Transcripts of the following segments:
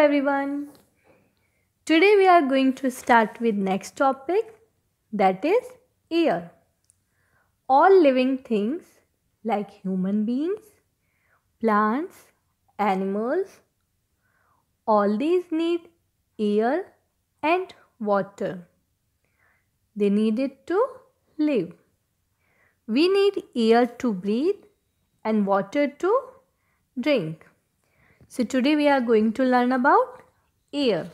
everyone. Today we are going to start with next topic that is air. All living things like human beings, plants, animals, all these need air and water. They need it to live. We need air to breathe and water to drink. So today we are going to learn about air.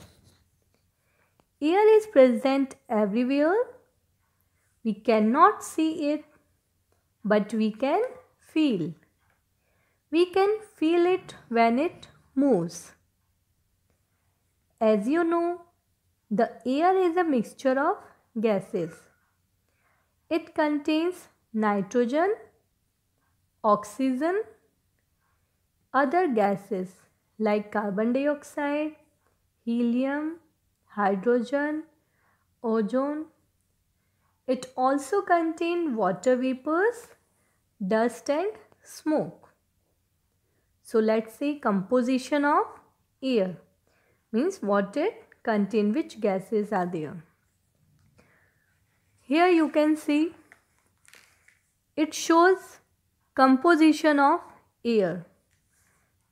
Air is present everywhere. We cannot see it but we can feel. We can feel it when it moves. As you know, the air is a mixture of gases. It contains nitrogen, oxygen, other gases like carbon dioxide, helium, hydrogen, ozone. It also contains water vapors, dust and smoke. So let's say composition of air means what it contains, which gases are there. Here you can see it shows composition of air.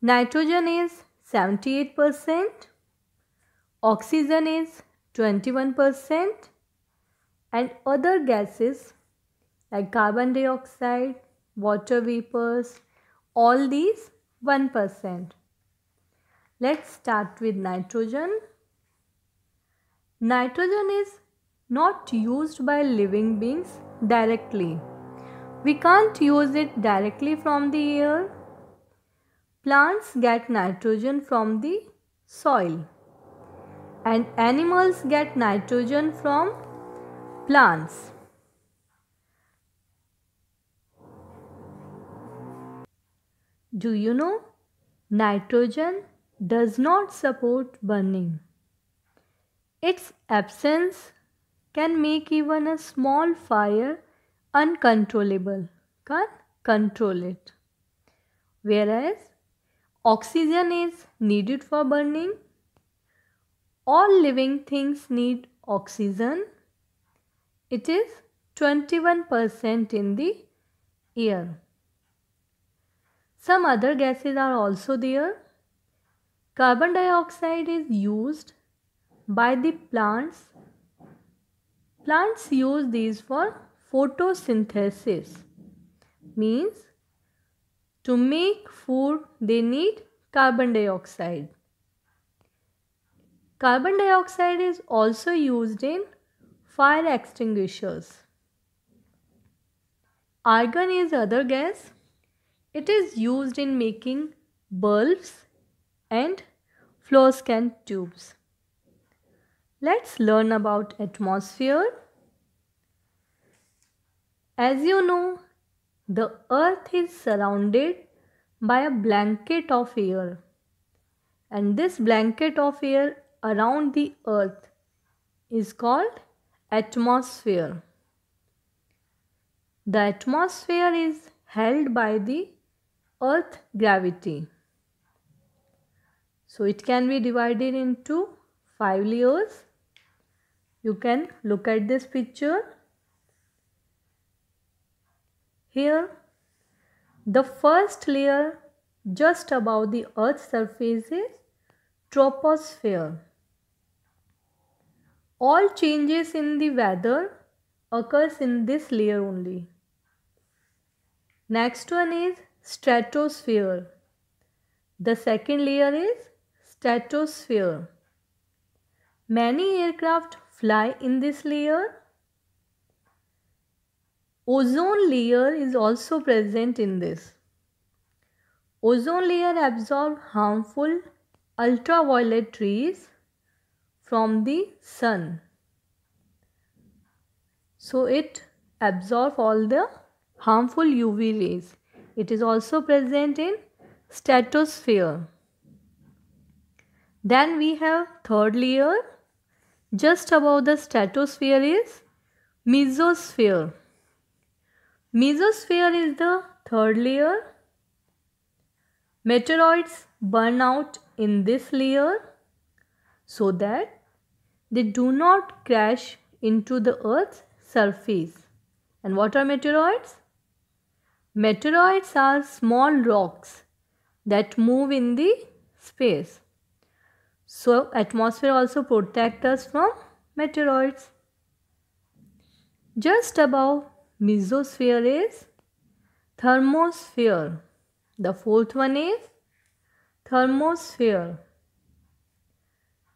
Nitrogen is 78%, oxygen is 21% and other gases like carbon dioxide, water vapors, all these 1%. Let's start with nitrogen. Nitrogen is not used by living beings directly. We can't use it directly from the air Plants get nitrogen from the soil and animals get nitrogen from plants. Do you know nitrogen does not support burning. Its absence can make even a small fire uncontrollable, can't control it. Whereas Oxygen is needed for burning. All living things need oxygen. It is 21% in the air. Some other gases are also there. Carbon dioxide is used by the plants. Plants use these for photosynthesis means to make food, they need carbon dioxide. Carbon dioxide is also used in fire extinguishers. Argon is other gas. It is used in making bulbs and fluorescent tubes. Let's learn about atmosphere. As you know, the earth is surrounded by a blanket of air, and this blanket of air around the earth is called atmosphere. The atmosphere is held by the earth gravity. So it can be divided into five layers. You can look at this picture. Here, the first layer just above the Earth's surface is troposphere. All changes in the weather occurs in this layer only. Next one is stratosphere. The second layer is stratosphere. Many aircraft fly in this layer Ozone layer is also present in this. Ozone layer absorbs harmful ultraviolet rays from the sun. So it absorbs all the harmful UV rays. It is also present in stratosphere. Then we have third layer. Just above the stratosphere is mesosphere. Mesosphere is the third layer. Meteoroids burn out in this layer so that they do not crash into the Earth's surface. And what are meteoroids? Meteoroids are small rocks that move in the space. So atmosphere also protect us from meteoroids. Just above mesosphere is thermosphere. The fourth one is thermosphere.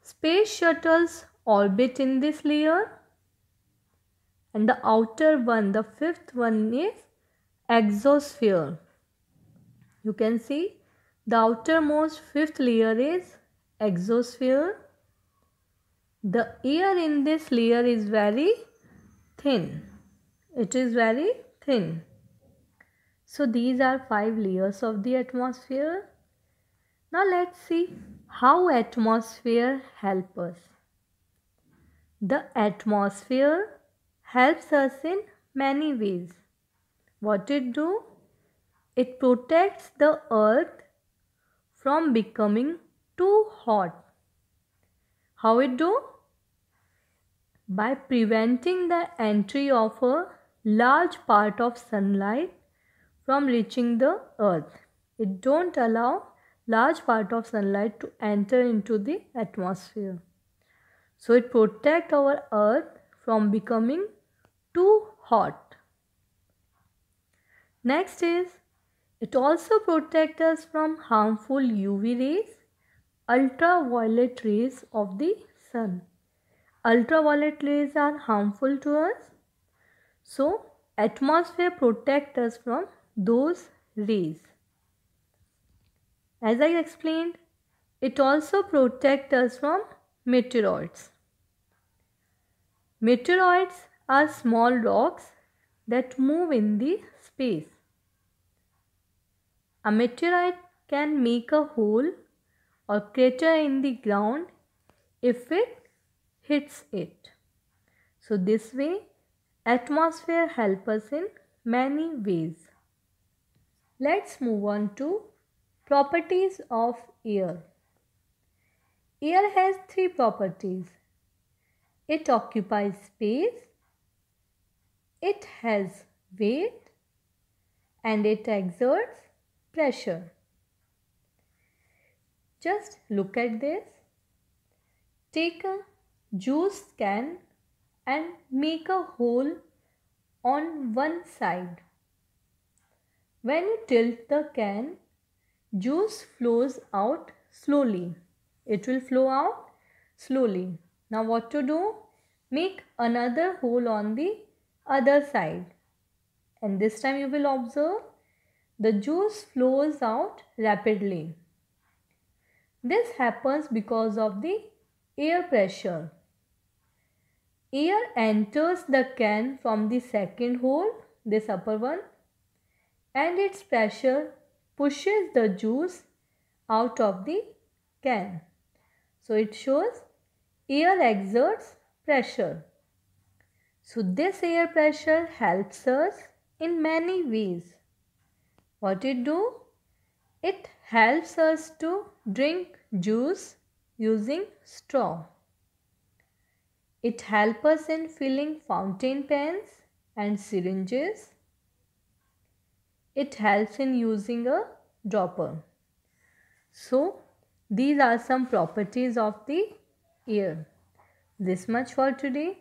Space shuttles orbit in this layer. And the outer one, the fifth one is exosphere. You can see the outermost fifth layer is exosphere. The air in this layer is very thin it is very thin. So these are five layers of the atmosphere. Now let's see how atmosphere help us. The atmosphere helps us in many ways. What it do? It protects the earth from becoming too hot. How it do? By preventing the entry of a large part of sunlight from reaching the earth. It don't allow large part of sunlight to enter into the atmosphere. So it protect our earth from becoming too hot. Next is it also protect us from harmful UV rays, ultraviolet rays of the sun. Ultraviolet rays are harmful to us so atmosphere protects us from those rays. As I explained, it also protects us from meteoroids. Meteoroids are small rocks that move in the space. A meteorite can make a hole or crater in the ground if it hits it. So this way Atmosphere help us in many ways. Let's move on to properties of air. Air has three properties. It occupies space, it has weight and it exerts pressure. Just look at this. Take a juice can and make a hole on one side. When you tilt the can, juice flows out slowly. It will flow out slowly. Now what to do? Make another hole on the other side. And this time you will observe the juice flows out rapidly. This happens because of the air pressure air enters the can from the second hole this upper one and its pressure pushes the juice out of the can so it shows air exerts pressure so this air pressure helps us in many ways what it do it helps us to drink juice using straw it helps us in filling fountain pens and syringes. It helps in using a dropper. So, these are some properties of the ear. This much for today.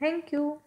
Thank you.